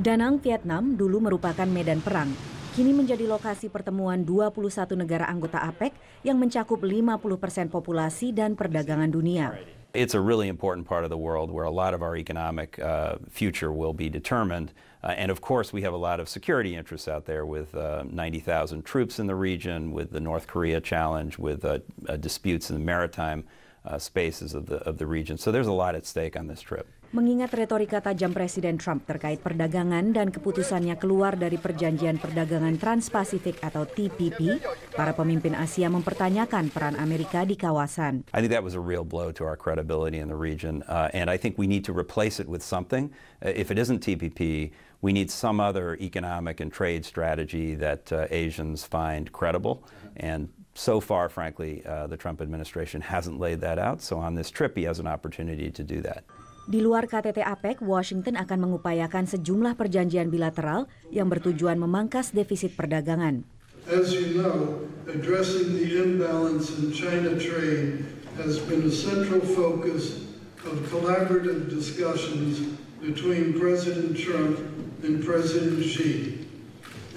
Danang, Vietnam dulu merupakan medan perang, kini menjadi lokasi pertemuan 21 negara anggota APEC yang mencakup 50 persen populasi dan perdagangan dunia. It's a really important part of the world where a lot of our economic uh, future will be determined. Uh, and of course, we have a lot of security interests out there with uh, 90,000 troops in the region, with the North Korea challenge, with uh, uh, disputes in the maritime uh, spaces of the, of the region. So there's a lot at stake on this trip. mengingat retorika tajam Presiden Trump terkait perdagangan dan keputusannya keluar dari Perjanjian Perdagangan Trans-Pasifik atau TPP, para pemimpin Asia mempertanyakan peran Amerika di kawasan. I think that was a real blow to our credibility in the region, uh, and I think we need to replace it with something. Uh, if it isn't TPP, we need some other economic and trade strategy that uh, Asians find credible and so far, frankly, uh, the Trump administration hasn't laid that out. So on this trip, he has an opportunity to do that. Di luar KTT APEC, Washington akan mengupayakan sejumlah perjanjian bilateral yang bertujuan memangkas defisit perdagangan. As you know, addressing the imbalance in China trade has been a central focus of collaborative discussions between President Trump and President Xi.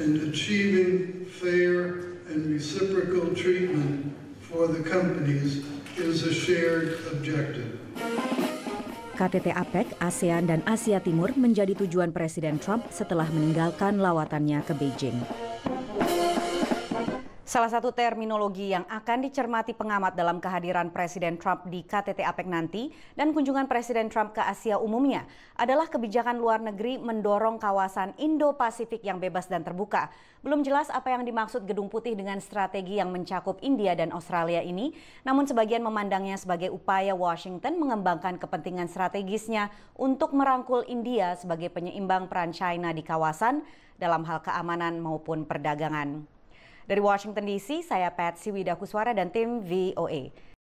And achieving fair and reciprocal treatment for the companies is a shared objective. KTT APEC, ASEAN, dan Asia Timur menjadi tujuan Presiden Trump setelah meninggalkan lawatannya ke Beijing. Salah satu terminologi yang akan dicermati pengamat dalam kehadiran Presiden Trump di KTT APEC nanti dan kunjungan Presiden Trump ke Asia umumnya adalah kebijakan luar negeri mendorong kawasan Indo-Pasifik yang bebas dan terbuka. Belum jelas apa yang dimaksud Gedung Putih dengan strategi yang mencakup India dan Australia ini, namun sebagian memandangnya sebagai upaya Washington mengembangkan kepentingan strategisnya untuk merangkul India sebagai penyeimbang peran China di kawasan dalam hal keamanan maupun perdagangan. Dari Washington DC, saya Patsy Widakuswara dan tim VOA.